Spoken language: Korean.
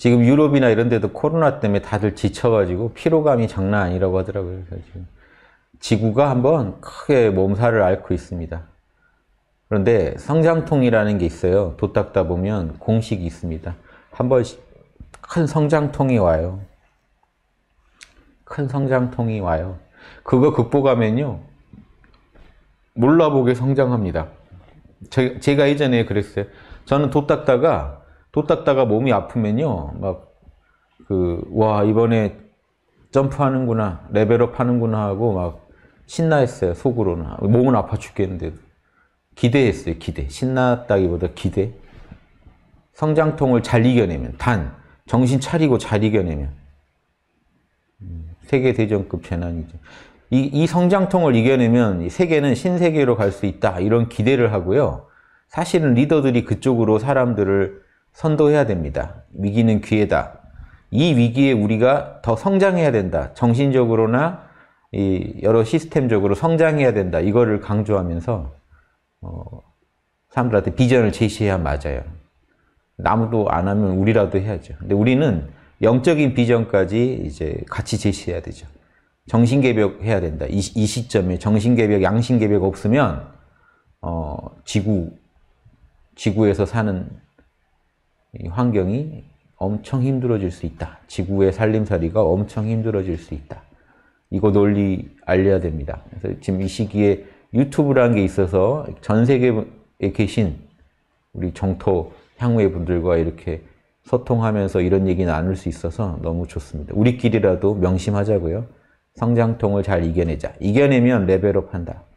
지금 유럽이나 이런 데도 코로나 때문에 다들 지쳐가지고 피로감이 장난 아니라고 하더라고요. 그래서 지금 지구가 한번 크게 몸살을 앓고 있습니다. 그런데 성장통이라는 게 있어요. 도닦다 보면 공식이 있습니다. 한 번씩 큰 성장통이 와요. 큰 성장통이 와요. 그거 극복하면요. 몰라보게 성장합니다. 제, 가 예전에 그랬어요. 저는 도닦다가 또 닦다가 몸이 아프면요. 막, 그, 와, 이번에 점프하는구나, 레벨업 하는구나 하고 막 신나했어요, 속으로는. 몸은 아파 죽겠는데도. 기대했어요, 기대. 신났다기보다 기대. 성장통을 잘 이겨내면, 단, 정신 차리고 잘 이겨내면. 음, 세계대전급 재난이죠. 이, 이 성장통을 이겨내면 세계는 신세계로 갈 수 있다, 이런 기대를 하고요. 사실은 리더들이 그쪽으로 사람들을 선도해야 됩니다. 위기는 기회다. 이 위기에 우리가 더 성장해야 된다. 정신적으로나 여러 시스템적으로 성장해야 된다. 이거를 강조하면서 어, 사람들한테 비전을 제시해야 맞아요. 아무도 안 하면 우리라도 해야죠. 근데 우리는 영적인 비전까지 이제 같이 제시해야 되죠. 정신개벽 해야 된다. 이, 이 시점에 정신개벽, 양신개벽 없으면 어, 지구 지구에서 사는 환경이 엄청 힘들어질 수 있다. 지구의 살림살이가 엄청 힘들어질 수 있다. 이거 논리 알려야 됩니다. 그래서 지금 이 시기에 유튜브라는 게 있어서 전 세계에 계신 우리 정토 향후의 분들과 이렇게 소통하면서 이런 얘기 나눌 수 있어서 너무 좋습니다. 우리끼리라도 명심하자고요. 성장통을 잘 이겨내자. 이겨내면 레벨업한다.